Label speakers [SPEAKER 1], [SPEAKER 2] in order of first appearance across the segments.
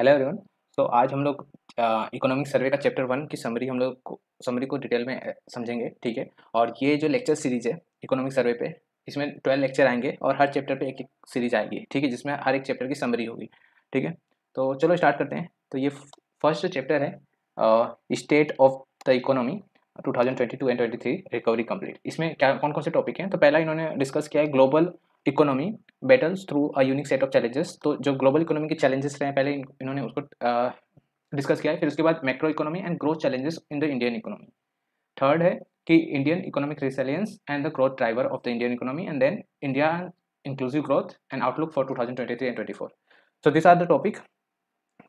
[SPEAKER 1] Hello everyone so आज हम लोग इकोनॉमिक सर्वे का चैप्टर वन की समरी हम लोग को समरी को डिटेल में समझेंगे ठीक है और ये जो लेक्चर सीरीज है इकोनॉमिक सर्वे पे इसमें ट्वेल्व लेक्चर आएंगे और हर चैप्टर पे एक एक सीरीज आएगी ठीक है जिसमें हर एक चैप्टर की समरी होगी ठीक है तो चलो स्टार्ट करते हैं तो ये फर्स्ट चैप्टर है state of the economy 2022 and 23 recovery complete इसमें क्या कौन कौन से टॉपिक हैं तो पहला इन्होंने डिस्कस किया है global economy better through a unique set of challenges तो जो ग्लोबल इकोनॉमी के चैलेंजेस रहे हैं पहले इन्होंने उसको डिस्कस किया है फिर उसके बाद macro economy and growth challenges in the Indian economy third है कि Indian economic resilience and the growth driver of the Indian economy and then India inclusive growth and outlook for two thousand twenty three and twenty four so this are the topic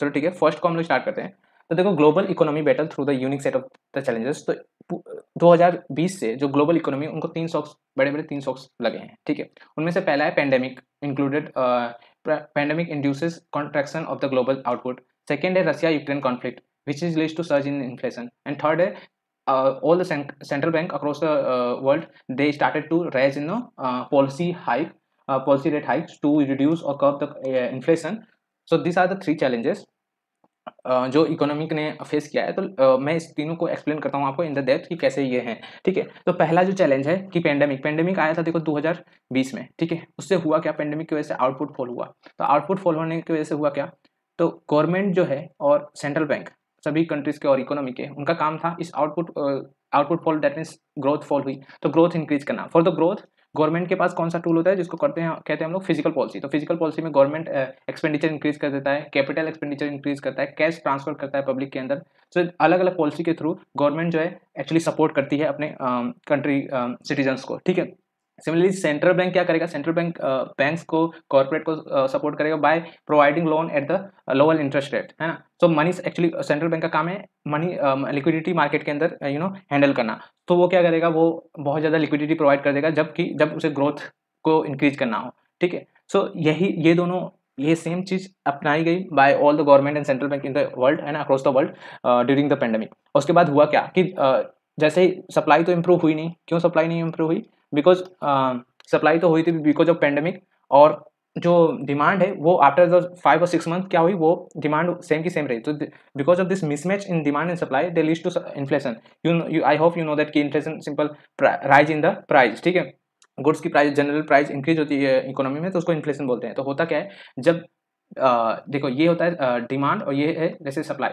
[SPEAKER 1] चलो ठीक है first को हम लोग start करते हैं तो देखो global economy battle through the unique set of the challenges तो 2020 से जो ग्लोबल इकोनॉमी उनको तीन सॉक्स बड़े बड़े तीन शॉक्स लगे हैं ठीक है उनमें से पहला है pandemic included pandemic induces contraction of the global output second है Russia Ukraine conflict which is leads to surge in inflation and third है all the central bank across the world they started to raise in policy hike policy rate hike to reduce और policy the inflation so this are the three challenges जो economic ने face किया है तो मैं इस तीनों को एक्सप्लेन करता हूँ आपको इन द डेप्थ कि कैसे ये हैं ठीक है तो पहला जो चैलेंज है कि पेंडेमिक पेंडेमिक आया था देखो 2020 में ठीक है उससे हुआ क्या पेंडेमिक की वजह से आउटपुट फॉल हुआ तो आउटपुट फॉल होने की वजह से हुआ क्या तो गवर्नमेंट जो है और सेंट्रल बैंक सभी कंट्रीज के और इकोनॉमी के उनका काम था इस output output fall that means growth fall हुई तो ग्रोथ इंक्रीज करना फॉर द ग्रोथ गवर्नमेंट के पास कौन सा टूल होता है जिसको करते हैं कहते हैं हम लोग फिजिकल पॉलिसी तो फिजिकल पॉलिसी में गवर्नमेंट एक्सपेंडिचर इंक्रीज कर देता है कैपिटल एक्सपेंडिचर इंक्रीज करता है कैश ट्रांसफर करता है पब्लिक के अंदर सो so, अलग अलग पॉलिसी के थ्रू गवर्नमेंट जो है एक्चुअली सपोर्ट करती है अपने कंट्री सिटीजन्स को ठीक है सिमिलरली सेंट्रल बैंक क्या करेगा सेंट्रल बैंक बैंक को कॉर्पोरेट को सपोर्ट uh, करेगा by providing loan at the lower interest rate है ना so money actually central bank का काम है मनी लिक्विडिटी मार्केट के अंदर यू नो हैंडल करना तो वो क्या करेगा वो बहुत ज़्यादा लिक्विडिटी प्रोवाइड कर देगा जबकि जब उसे ग्रोथ को इंक्रीज करना हो ठीक है सो यही ये दोनों ये सेम चीज़ अपनाई गई by all the government and central bank in the world and across the world during the pandemic उसके बाद हुआ क्या कि uh, जैसे सप्लाई तो इम्प्रूव हुई नहीं क्यों सप्लाई नहीं इम्प्रूव हुई बिकॉज सप्लाई uh, तो हुई थी बिकॉज ऑफ पेंडेमिक और जो डिमांड है वो आफ्टर द फाइव और सिक्स मंथ क्या हुई वो डिमांड सेम की सेम रही तो because of this mismatch in demand and supply they lead to inflation you I hope you know that कि inflation simple rise in the price ठीक है गुड्स की प्राइस जनरल प्राइस इंक्रीज होती है economy में तो उसको इन्फ्लेशन बोलते हैं तो होता क्या है जब आ, uh, देखो ये होता है डिमांड uh, और ये है जैसे सप्लाई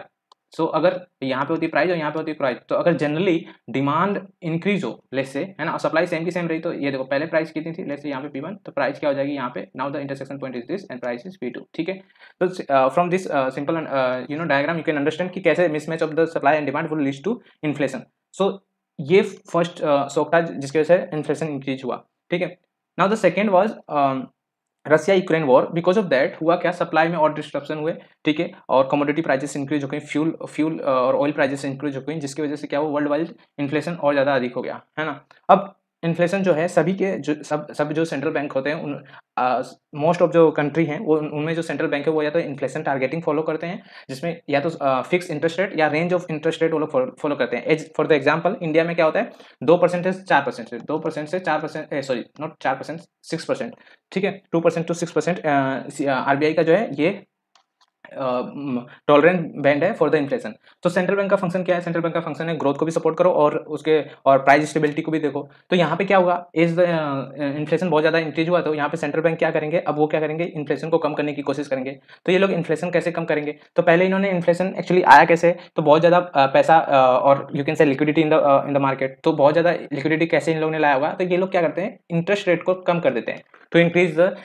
[SPEAKER 1] सो so, अगर यहाँ पे होती है प्राइस और यहाँ पे होती है प्राइस तो अगर जनरली डिमांड इंक्रीज हो लेस से है ना सप्लाई सेम की सेम रही तो ये देखो पहले प्राइस कितनी थी लेस से यहाँ पे पी वन तो प्राइस क्या हो जाएगी यहाँ पे now the intersection point is this and price is P two ठीक है तो from this simple you know diagram you can understand कि कैसे mismatch of the supply and demand will lead to inflation so ये first सोक्टा uh, जिसकी वजह से inflation increase हुआ ठीक है now the second was Russia Ukraine war because of that हुआ क्या सप्लाई में और डिस्ट्रप्शन हुए ठीक है और कमोडिटी प्राइजेस इंक्रीज हो गई फ्यूल फ्यूल और ऑयल प्राइजेस इंक्रीज हो गई जिसकी वजह से क्या वो वर्ल्ड वाइड इन्फ्लेशन और ज़्यादा अधिक हो गया है ना अब इन्फ्लेशन जो है सभी के जो सब सब जो सेंट्रल बैंक होते हैं उन मोस्ट ऑफ जो कंट्री हैं वो उनमें जो सेंट्रल बैंक है वो या तो इन्फ्लेशन टारगेटिंग फॉलो करते हैं जिसमें या तो फिक्स इंटरेस्ट रेट या रेंज ऑफ इंटरेस्ट रेट वो लोग फॉलो करते हैं as for the example India में क्या होता है दो परसेंट से चार परसेंट दो परसेंट से चार परसेंट सॉरी नॉट चार परसेंट सिक्स परसेंट ठीक है two percent to six percent आर का जो है ये टॉलरेंट बैंड है फॉर द इन्फ्लेशन तो सेंट्रल बैंक का फंक्शन क्या है सेंट्रल बैंक का फंक्शन है ग्रोथ को भी सपोर्ट करो और उसके और प्राइस स्टेबिलिटी को भी देखो तो यहाँ पे क्या होगा इज द इन्फ्लेशन बहुत ज़्यादा इंक्रीज हुआ तो यहाँ पे सेंट्रल बैंक क्या करेंगे अब वो क्या करेंगे इन्फ्लेशन को कम करने की कोशिश करेंगे तो ये लोग इन्फ्लेशन कैसे कम करेंगे तो पहले इन्होंने इन्फ्लेशन एक्चुअली आया कैसे तो बहुत ज़्यादा पैसा और you can say liquidity in the in the market तो बहुत ज़्यादा लिक्विडिटी कैसे इन लोगों ने लाया होगा तो ये लोग क्या करते हैं इंटरेस्ट रेट को कम कर देते हैं तो increase the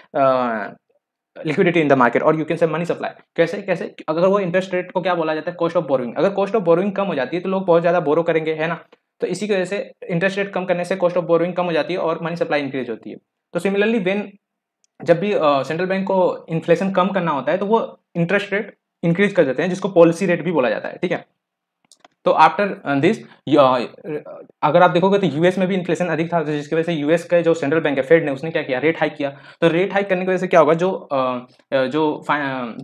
[SPEAKER 1] liquidity in the market और you can say money supply कैसे कैसे अगर वो इंटरेस्ट रेट को क्या बोला जाता है कॉस्ट ऑफ बोरिंग अगर कॉस्ट ऑफ बोरिंग कम हो जाती है तो लोग बहुत ज़्यादा बोरो करेंगे है ना तो इसी की वजह से इंटरेस्ट रेट कम करने से कॉस्ट ऑफ बोरिंग कम हो जाती है और मनी सप्लाई इंक्रीज होती है तो सिमिलरली वेन जब भी सेंट्रल बैंक को इन्फ्लेशन कम करना होता है तो वो इंटरेस्ट रेट इंक्रीज कर देते हैं जिसको पॉलिसी रेट भी बोला जाता है ठीक है तो आफ्टर दिस uh, uh, अगर आप देखोगे तो यूएस में भी इन्फ्लेशन अधिक था तो जिसकी वजह से यूएस का जो सेंट्रल बैंक है फेड ने उसने क्या किया रेट हाइक किया तो रेट हाइक करने की वजह से क्या होगा जो uh, जो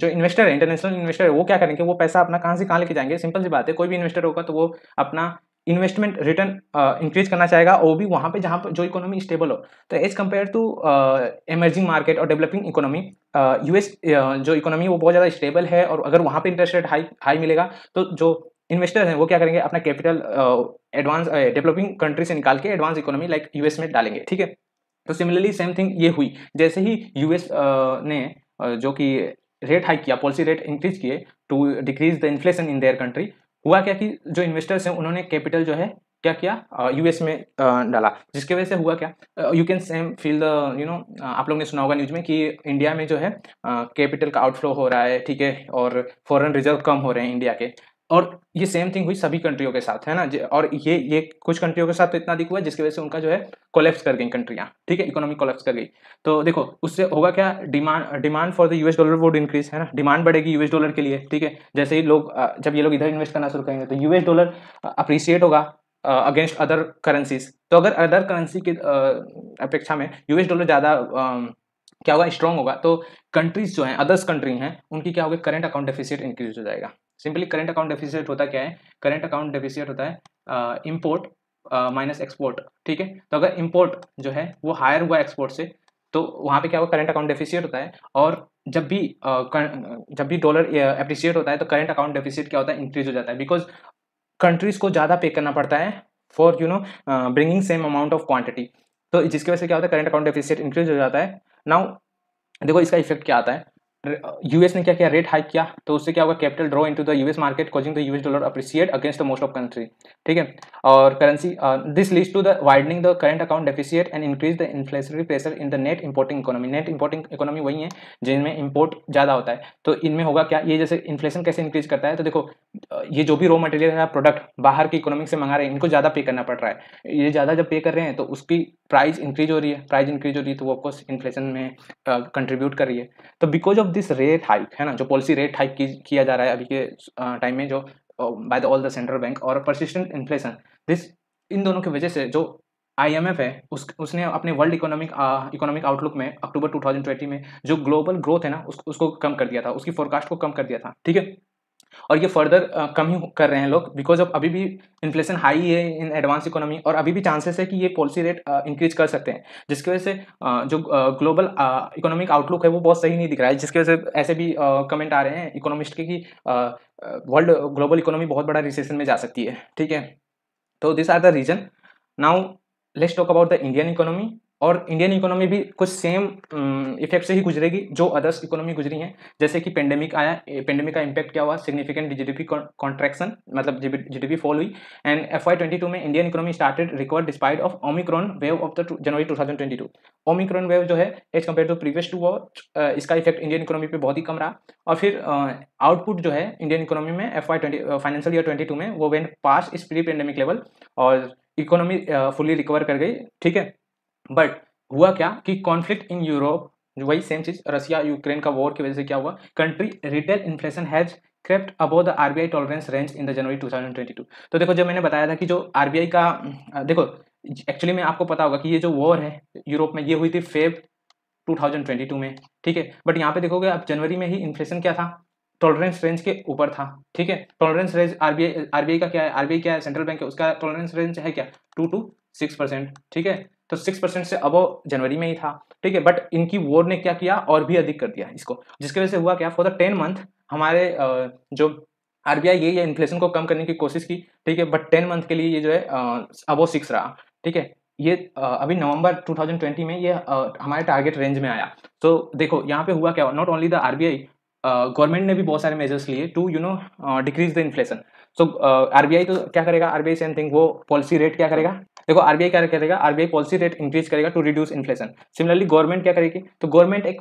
[SPEAKER 1] जो इन्वेस्टर है इंटरनेशनल इन्वेस्टर है वो क्या करेंगे वो पैसा अपना कहाँ से कहाँ लेके जाएंगे सिंपल सी बात है कोई भी इन्वेस्टर होगा तो वो अपना इन्वेस्टमेंट रिटर्न इंक्रीज करना चाहेगा वो भी वहाँ पे जहाँ पर जो इकोनॉमी स्टेबल हो तो as compare to emerging market और डेवलपिंग इकोनॉमी यूएस जो इकोनॉमी वो बहुत ज़्यादा स्टेबल है और अगर वहाँ पे इंटरेस्ट रेट हाई हाई मिलेगा तो जो इन्वेस्टर्स हैं वो क्या करेंगे अपना कैपिटल एडवांस डेवलपिंग कंट्री से निकाल के एडवांस इकोनॉमी लाइक यूएस में डालेंगे ठीक है तो सिमिलरली सेम थिंग ये हुई जैसे ही यूएस ने जो कि रेट हाइक किया पॉलिसी रेट इंक्रीज किए to decrease the inflation in their country हुआ क्या कि जो इन्वेस्टर्स हैं उन्होंने कैपिटल जो है क्या किया यूएस uh, में uh, डाला जिसके वजह से हुआ क्या you can same feel the you know आप लोग ने सुना होगा न्यूज में कि इंडिया में जो है कैपिटल uh, का आउटफ्लो हो रहा है ठीक है और फॉरेन रिजर्व कम हो रहे हैं इंडिया के और ये सेम थिंग हुई सभी कंट्रियों के साथ है ना और ये ये कुछ कंट्रियों के साथ तो इतना दिख हुआ जिसकी वजह से उनका जो है कोलेप्स कर गई कंट्रियाँ ठीक है इकोनॉमी कोलेप्स कर गई तो देखो उससे होगा क्या demand demand for the US dollar would increase है ना डिमांड बढ़ेगी यूएस डॉलर के लिए ठीक है जैसे ही लोग जब ये लोग इधर इन्वेस्ट करना शुरू करेंगे तो यूएस डॉलर अप्रिसिएट होगा अगेंस्ट अदर करेंसीज तो अगर अदर करेंसी की अपेक्षा में यूएस डॉलर ज़्यादा क्या होगा स्ट्रॉन्ग होगा तो कंट्रीज जो हैं अदर्स कंट्री हैं उनकी क्या होगी करंट अकाउंट डेफिसिट इंक्रीज हो जाएगा सिंपली करंट अकाउंट डेफिसिट होता क्या है करंट अकाउंट डेफिसिट होता है इम्पोर्ट माइनस एक्सपोर्ट ठीक है तो अगर इम्पोर्ट जो है वो हायर हुआ एक्सपोर्ट से तो वहाँ पे क्या होगा करंट अकाउंट डेफिसिट होता है और जब भी uh, जब भी डॉलर अप्रिसिएट होता है तो करंट अकाउंट डेफिसिट क्या होता है इंक्रीज हो जाता है बिकॉज कंट्रीज़ को ज़्यादा पे करना पड़ता है for you know bringing same amount of quantity तो जिसकी वजह से क्या होता है करंट अकाउंट डेफिसिट इंक्रीज हो जाता है नाउ देखो इसका इफेक्ट क्या आता है यूएस uh, ने क्या किया रेट हाइक किया तो उससे क्या होगा capital draw into the US market causing the US dollar appreciate against the most of country ठीक है और currency this leads to the widening the current account deficit and increase the inflationary pressure in the net importing economy net importing economy वही है जिनमें import ज़्यादा होता है तो इनमें होगा क्या ये जैसे इन्फ्लेशन कैसे इंक्रीज करता है तो देखो uh, ये जो भी रॉ मटेरियल है प्रोडक्ट बाहर की इकोनॉमी से मंगा रहे हैं इनको ज़्यादा पे करना पड़ रहा है ये ज़्यादा जब पे कर रहे हैं तो उसकी प्राइस इंक्रीज हो रही है प्राइस इंक्रीज हो रही है तो वो ऑफकोर्स इन्फ्लेशन में कंट्रीब्यूट uh, कर रही है तो because of this rate hike है ना जो पॉलिसी रेट हाइक किया जा रहा है अभी के टाइम में जो by the all the central bank और परसिस्टेंट इन्फ्लेशन दिस इन दोनों की वजह से जो आई एम एफ है उस उसने अपने वर्ल्ड इकोनॉमिक इकोनॉमिक आउटलुक में अक्टूबर 2020 में जो ग्लोबल ग्रोथ है ना उस, उसको कम कर दिया था उसकी फोरकास्ट को कम कर दिया था ठीक है और ये फर्दर कम ही कर रहे हैं लोग बिकॉज ऑफ अभी भी इन्फ्लेशन हाई है इन एडवांस इकोनॉमी और अभी भी चांसेस है कि ये पॉलिसी रेट इंक्रीज कर सकते हैं जिसकी वजह से जो ग्लोबल इकोनॉमिक आउटलुक है वो बहुत सही नहीं दिख रहा है जिसकी वजह से ऐसे भी कमेंट आ रहे हैं इकोनॉमिस्ट के कि वर्ल्ड ग्लोबल इकोनॉमी बहुत बड़ा रिसेशन में जा सकती है ठीक है तो this are the reason now let's talk about the Indian economy और इंडियन इकोनॉमी भी कुछ सेम इफेक्ट mm, से ही गुजरेगी जो अदर्स इकोनॉमी गुजरी हैं जैसे कि पेंडेमिक आया पेंडेमिक का इम्पैक्ट क्या हुआ सिग्निफिकेंट जीडीपी कॉन्ट्रैक्शन मतलब जीडीपी फॉल हुई and F Y twenty two में Indian economy started recover despite of Omicron wave of the January two thousand twenty two Omicron wave जो है as compare to previous to war इसका effect Indian economy पर बहुत ही कम रहा और फिर output uh, जो है इंडियन इकोनॉमी में F Y twenty financial year twenty two में वो when pass is pre pandemic level और इकोनॉमी फुली रिकवर कर गई ठीक है बट हुआ क्या कि कॉन्फ्लिक्ट इन यूरोप वही सेम चीज रसिया यूक्रेन का वॉर की वजह से क्या हुआ country retail inflation has crept above the I tolerance range in the January two तो देखो जब मैंने बताया था कि जो आई का देखो एक्चुअली में आपको पता होगा कि ये जो वॉर है यूरोप में ये हुई थी Feb two thousand twenty two में ठीक है बट यहाँ पे देखोगे आप जनवरी में ही इन्फ्लेशन क्या था टॉलरेंस रेंज के ऊपर था ठीक है टॉलरेंस रेंज आरबीआई आरबीआई का क्या है आरबीआई क्या है सेंट्रल बैंक है उसका टॉलरेंस रेंज है क्या टू टू सिक्स परसेंट ठीक है तो सिक्स परसेंट से अब जनवरी में ही था ठीक है बट इनकी वोर ने क्या किया और भी अधिक कर दिया इसको जिसकी वजह से हुआ क्या फॉर द टेन मंथ हमारे जो आर बी ये, ये इन्फ्लेशन को कम करने की कोशिश की ठीक है बट टेन मंथ के लिए ये जो है अबो सिक्स रहा ठीक है ये अभी नवंबर 2020 में ये हमारे टारगेट रेंज में आया तो देखो यहाँ पे हुआ क्या not only the I government ने भी बहुत सारे मेजर्स लिए to you know decrease the inflation so I तो क्या करेगा आई सेम थिंग वो पॉलिसी रेट क्या करेगा देखो आरबीआई क्या करेगा आरबीआई पॉलिसी रेट इंक्रीज करेगा to reduce inflation similarly government क्या करेगी तो गवर्नमेंट एक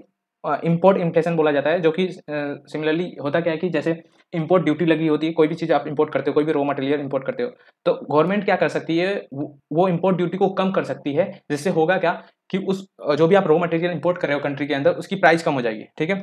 [SPEAKER 1] इम्पोर्ट इन्फ्लेशन बोला जाता है जो कि सिमिलरली uh, होता क्या है कि जैसे इम्पोर्ट ड्यूटी लगी होती है कोई भी चीज़ आप इम्पोर्ट करते हो कोई भी रॉ मटेरियल इंपोर्ट करते हो तो गवर्नमेंट क्या कर सकती है वो इम्पोर्ट ड्यूटी को कम कर सकती है जिससे होगा क्या कि उस जो भी आप रॉ मटेरियल इंपोर्ट कर रहे हो कंट्री के अंदर उसकी प्राइस कम हो जाएगी ठीक है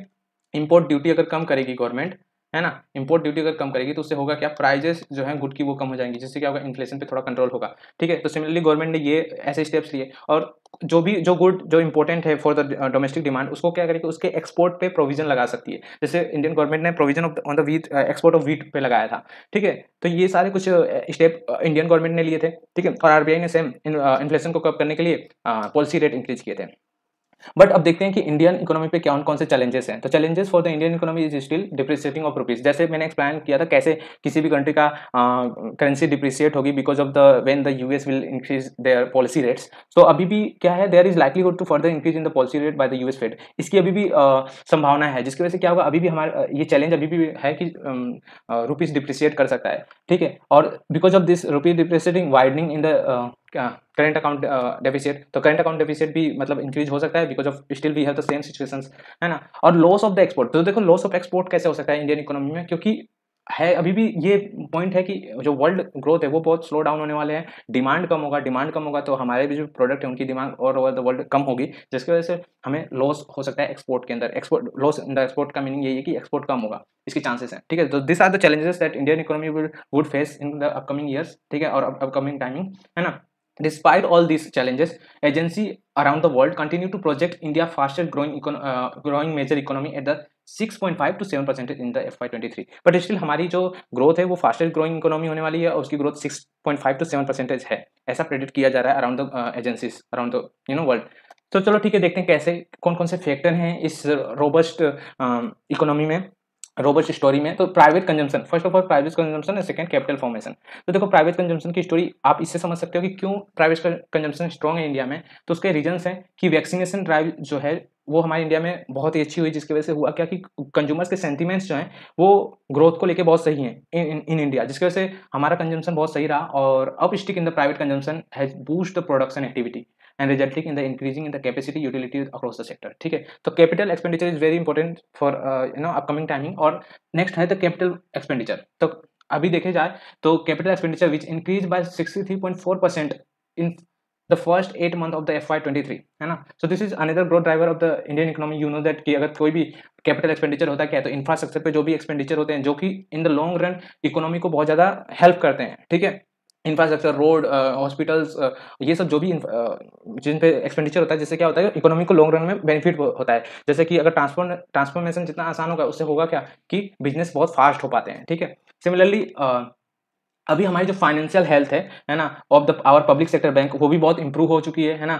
[SPEAKER 1] इम्पोर्ट ड्यूटी अगर कम करेगी गवर्नमेंट है ना इंपोर्ट ड्यूटी अगर कम करेगी तो उससे होगा क्या प्राइजेस जो है गुड की वो कम हो जाएंगी जिससे क्या होगा इन्फ्लेशन पे थोड़ा कंट्रोल होगा ठीक है तो सिमिलरली गवर्नमेंट ने ये ऐसे स्टेप्स लिए और जो भी जो गुड जो इंपॉर्टेंट है फॉर द डोमेस्टिक डिमांड उसको क्या करेगी उसके एक्सपोर्ट पे प्रोविजन लगा सकती है जैसे इंडियन गवर्नमेंट ने provision of on the wheat export of wheat पे लगाया था ठीक है तो ये सारे कुछ स्टेप इंडियन गवर्नमेंट ने लिए थे ठीक है और आरबीआई ने सेम इन्फ्लेशन uh, को कम करने के लिए पॉलिसी रेट इंक्रीज किए थे बट अब देखते हैं कि इंडियन इकोनॉमी पे कौन कौन से चैलेंजेस हैं तो challenges for the Indian economy is still depreciating of rupees जैसे मैंने एक्सप्लेन किया था कैसे किसी भी कंट्री का करेंसी डिप्रिसिएट होगी because of the when the US will increase their policy rates तो अभी भी क्या है there is good to further increase in the policy rate by the US Fed इसकी अभी भी uh, संभावना है जिसकी वजह से क्या होगा अभी भी हमारा ये चैलेंज अभी भी है कि रुपीज डिप्रिसिएट कर सकता है ठीक है और because of this rupees depreciating widening in the current account deficit तो करंट अकाउंट डेफिसिट भी मतलब इंक्रीज हो सकता है because of still we have the same situation है ना और लॉस ऑफ द एक्सपोर्ट तो देखो लॉस ऑफ एक्सपोर्ट कैसे हो सकता है इंडियन इकोनॉमी में क्योंकि है अभी भी ये पॉइंट है कि जो वर्ल्ड ग्रोथ है वो बहुत स्लो डाउन होने वाले हैं डिमांड कम होगा डिमांड कम होगा तो हमारे भी जो प्रोडक्ट है उनकी डिमांड और ओवर द वर्ल्ड कम होगी जिसकी वजह से हमें लॉस हो सकता है एक्सपोर्ट के अंदर export loss in the export का मीनिंग यही है कि एक्सपोर्ट कम होगा इसकी चांसेस हैं ठीक है तो this are the challenges that Indian economy would face in the upcoming years ठीक है और अपकमिंग टाइमिंग है ना Despite all these challenges, agency around the world continue to project India faster growing uh, growing major economy at the 6.5 two seven percentage in the F Y twenty three but still हमारी जो growth है वो fastest growing economy होने वाली है और उसकी growth 6.5 two seven percentage है ऐसा प्रेडिक्ट किया जा रहा है around the agencies around the you know world तो चलो ठीक है देखते हैं कैसे कौन कौन से फैक्टर हैं इस रोबस्ट इकोनॉमी uh, में रोबर्ट स्टोरी में तो private consumption first of all private consumption and second capital formation तो देखो प्राइवेट कंजम्पन की स्टोरी आप इससे समझ सकते हो कि क्यों प्राइवेट कंजम्पन स्ट्रॉन्ग है इंडिया में तो उसके रीजन हैं कि वैक्सीनेशन ड्राइव जो है वो हमारे इंडिया में बहुत ही अच्छी हुई जिसकी वजह से हुआ क्या कि कंज्यूमर्स के सेंटीमेंट्स जो हैं वो ग्रोथ को लेके बहुत सही हैं इन इन इंडिया जिसकी वजह से हमारा कंजम्पन बहुत सही रहा और अब stick in the private consumption has boost the production activity and resulting in the increasing in the capacity utility across the sector ठीक है तो capital expenditure is very important for you know upcoming timing और next है the capital expenditure तो अभी देखे जाए तो capital expenditure which increase by four percent in the first eight month of the F Y twenty three है ना सो this is another growth driver of the Indian economy you know that कि अगर कोई भी कैपिटल एक्सपेंडिचर होता है क्या तो इंफ्रास्ट्रक्चर पे जो भी एक्सपेंडिचर होते हैं जो कि in the long run economy को बहुत ज़्यादा हेल्प करते हैं ठीक है इंफ्रास्ट्रक्चर रोड हॉस्पिटल्स ये सब जो भी uh, जिन पे एक्सपेंडिचर होता है जिससे क्या होता है इकोनॉमी को लॉन्ग रन में बेनिफिट होता है जैसे कि अगर ट्रांसफॉर्म ट्रांसफॉर्मेशन जितना आसान होगा उससे होगा क्या कि बिजनेस बहुत फास्ट हो पाते हैं ठीक है सिमिलरली uh, अभी हमारी जो फाइनेंशियल हेल्थ है है ना of the our public sector bank वो भी बहुत इंप्रूव हो चुकी है है ना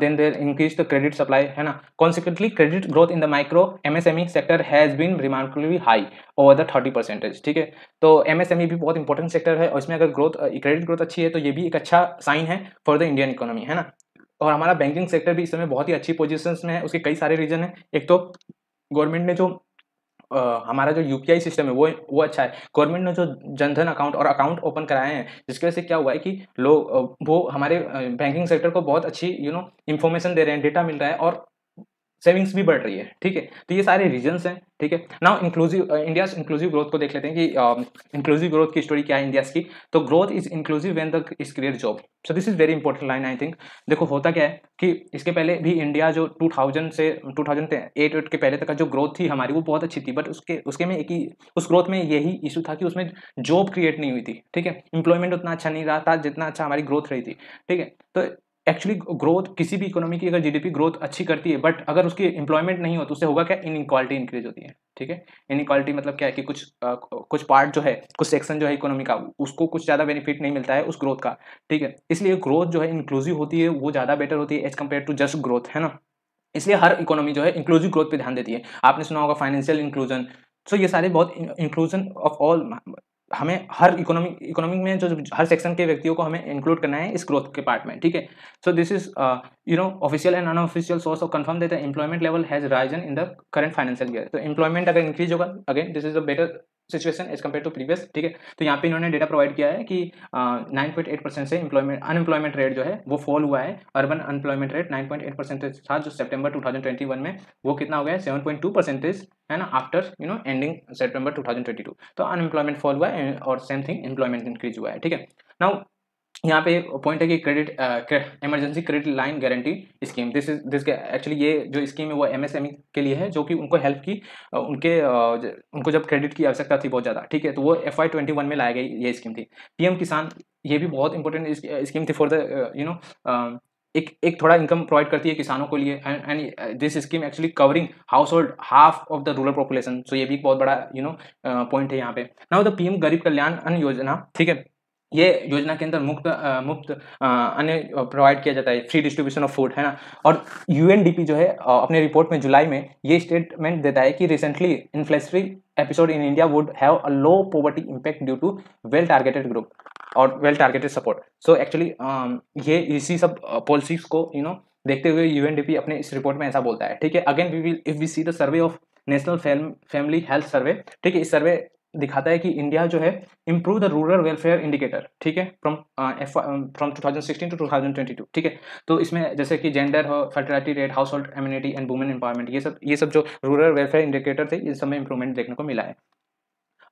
[SPEAKER 1] then their increase the credit supply है ना consequently credit growth in the micro MSME sector has been remarkably high over the thirty percentage ठीक है तो एमएसएमई e भी बहुत इंपॉर्टेंट सेक्टर है और इसमें अगर ग्रोथ क्रेडिट ग्रोथ अच्छी है तो ये भी एक अच्छा साइन है फॉर द इंडियन इकोनॉमी है ना और हमारा बैंकिंग सेक्टर भी इस समय बहुत ही अच्छी पोजिशन में है उसके कई सारे रीजन है एक तो गवर्नमेंट ने जो आ, हमारा जो यू सिस्टम है वो वो अच्छा है गवर्नमेंट ने जो जनधन अकाउंट और अकाउंट ओपन कराए हैं जिसकी वजह से क्या हुआ है कि लोग वो हमारे बैंकिंग सेक्टर को बहुत अच्छी यू नो इन्फॉर्मेशन दे रहे हैं डेटा मिल रहा है और सेविंग्स भी बढ़ रही है ठीक है तो ये सारे रीजन हैं ठीक है now inclusive India inclusive growth को देख लेते हैं कि इंक्लूसिव uh, ग्रोथ की स्टोरी क्या है इंडिया की तो growth is inclusive when the is create job so this is very important line I think देखो होता क्या है कि इसके पहले भी इंडिया जो 2000 से 2008 एट के पहले तक का जो ग्रोथ थी हमारी वो बहुत अच्छी थी बट उसके उसके में एक ही उस ग्रोथ में यही इशू था कि उसमें जॉब क्रिएट नहीं हुई थी ठीक है इंप्लॉयमेंट उतना अच्छा नहीं रहा था जितना अच्छा हमारी ग्रोथ रही थी ठीक है तो एक्चुअली ग्रोथ किसी भी इकोनॉमी की अगर जीडीपी ग्रोथ अच्छी करती है बट अगर उसकी एम्प्लॉयमेंट नहीं हो तो उससे होगा क्या इक्वालिटी इंक्रीज होती है ठीक है इन इक्वालिटी मतलब क्या है कि कुछ आ, कुछ पार्ट जो है कुछ सेक्शन जो है इकोनॉमी का उसको कुछ ज़्यादा बेनिफिट नहीं मिलता है उस ग्रोथ का ठीक है इसलिए ग्रोथ जो है इंक्लूसिव होती है वो ज़्यादा बेटर होती है as compare to just growth है ना इसलिए हर इकोनॉमी जो है इंक्लूसिव ग्रोथ पर ध्यान देती है आपने सुना होगा फाइनेंशियल इंक्लूजन सो ये सारे बहुत इंक्लूजन ऑफ ऑल हमें हर इकोनॉमिक इकोनॉमिक में जो हर सेक्शन के व्यक्तियों को हमें इंक्लूड करना है इस ग्रोथ के पार्ट में ठीक है so this is you know official and unofficial source of confirm देता है employment level has risen in the current financial year तो एम्प्लॉयमेंट अगर इंक्रीज होगा again this is a better situation as compare to previous ठीक है तो यहाँ पे इन्होंने डेटा प्रोवाइड किया है कि नाइन पॉइंट एट परसेंट से एम्प्लॉयमेंट अनएम्प्लॉयमेंट रेट जो है वो फॉल हुआ है urban unemployment rate nine point eight percent था जो September two thousand twenty one में वो कितना हो गया सेवन पॉइंट टू परसेंटेज है ना after you know ending September two thousand twenty two तो अनएम्प्लॉयमेंट फॉल हुआ है और सेम थिंग एम्प्लॉयमेंट इंक्रीज हुआ है ठीक है नाउ यहाँ पे पॉइंट है कि credit emergency credit line guarantee scheme this is this actually ये जो स्कीम है वो एमएसएमई e के लिए है जो कि उनको हेल्प की uh, उनके uh, उनको जब क्रेडिट की आवश्यकता थी बहुत ज़्यादा ठीक है तो वो एफ आई ट्वेंटी वन में लाई गई ये स्कीम थी पीएम किसान ये भी बहुत इंपॉर्टेंट स्कीम uh, थी फॉर द यू नो एक एक थोड़ा इनकम प्रोवाइड करती है किसानों के लिए and and this scheme actually covering household half of the rural population so ये भी एक बहुत बड़ा यू नो पॉइंट है यहाँ पे नाउ द पीएम गरीब कल्याण अन्न योजना ठीक है ये योजना के अंदर मुक्त मुफ्त अन्य प्रोवाइड किया जाता है फ्री डिस्ट्रीब्यूशन ऑफ फूड है ना और यूएनडीपी जो है अपने रिपोर्ट में जुलाई में ये स्टेटमेंट देता है कि recently inflationary episode in India would have a low poverty impact due to well targeted group और well targeted support so actually ये इसी सब पॉलिसीज को यू you नो know, देखते हुए यू अपने इस रिपोर्ट में ऐसा बोलता है ठीक है again we will if we see the survey of national family health survey ठीक है इस सर्वे दिखाता है कि इंडिया जो है improve the rural welfare indicator ठीक है फ्रॉम फ्रॉम 2016 टू 2022 ठीक है तो इसमें जैसे कि जेंडर हो fertility rate household immunity and women empowerment ये सब ये सब जो रूरल वेलफेयर इंडिकेटर थे इन सब में इंप्रूवमेंट देखने को मिला है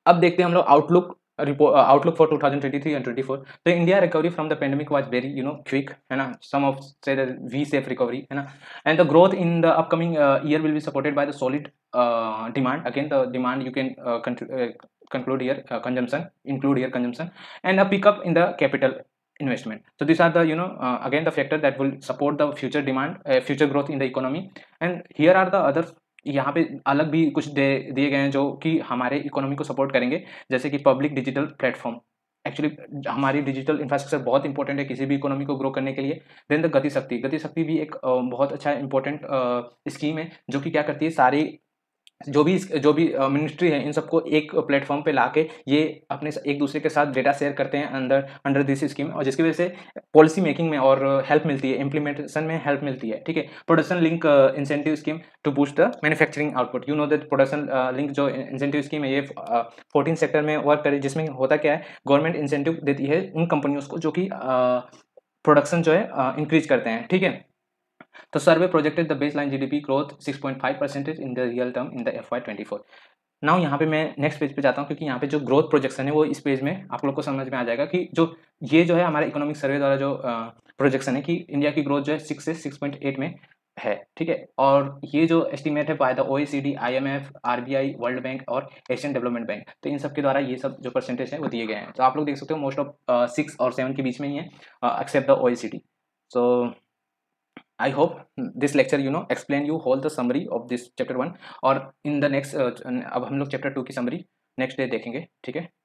[SPEAKER 1] अब देखते हैं हम लोग outlook report, uh, outlook for 2023 and 24 the india recovery from the pandemic was very you know quick and uh, some of say that v safe recovery and, uh, and the growth in the upcoming uh, year will be supported by the solid uh, demand again the demand you can uh, con- conclude here consumption include here consumption and a pickup in the capital investment so these are the you know again the factor that will support the future demand future growth in the economy and here are the other यहाँ पे अलग भी कुछ दे दिए गए हैं जो कि हमारे इकोनॉमी को सपोर्ट करेंगे जैसे कि पब्लिक डिजिटल प्लेटफॉर्म एक्चुअली हमारी डिजिटल इंफ्रास्ट्रक्चर बहुत इंपॉर्टेंट है किसी भी इकोनॉमी को ग्रो करने के लिए देन द गतिशक्ति गतिशक्ति भी एक बहुत अच्छा इंपॉर्टेंट स्कीम है जो कि क्या करती है सारी जो भी जो भी मिनिस्ट्री है इन सबको एक प्लेटफॉर्म पे लाके ये अपने एक दूसरे के साथ डेटा शेयर करते हैं अंदर अंडर दिस स्कीम और जिसकी वजह से पॉलिसी मेकिंग में और हेल्प मिलती है इंप्लीमेंटेशन में हेल्प मिलती है ठीक है production link incentive scheme to boost the manufacturing output you know that production link जो इंसेंटिव स्कीम है ये फोर्टीन सेक्टर में वर्क करे जिसमें होता क्या है गवर्नमेंट इंसेंटिव देती है उन कंपनियों को जो कि प्रोडक्शन जो है इंक्रीज करते हैं ठीक है The survey projected the baseline GDP growth 6.5 percentage in the real term in the FY24. Now यहाँ पे मैं नेक्स्ट पेज पे जाता हूँ क्योंकि यहाँ पे जो ग्रोथ प्रोजेक्शन है वो इस पेज में आप लोग को समझ में आ जाएगा कि जो ये जो है हमारा इकोनॉमिक सर्वे द्वारा जो प्रोजेक्शन है कि इंडिया की ग्रोथ जो है सिक्स से सिक्स पॉइंट एट में है ठीक है और ये जो एस्टिमेट है by the O E C D I M F R B I World Bank और एशियन डेवलपमेंट बैंक तो इन सब के द्वारा ये सब जो परसेंटेज है वो दिए गए हैं तो आप लोग देख सकते हो मोस्ट ऑफ सिक्स और सेवन के बीच में ही है except the O E C D so I hope this lecture you know explain you whole the summary of this chapter one और इन द नेक्स्ट अब हम लोग चैप्टर टू की समरी नेक्स्ट डे देखेंगे ठीक है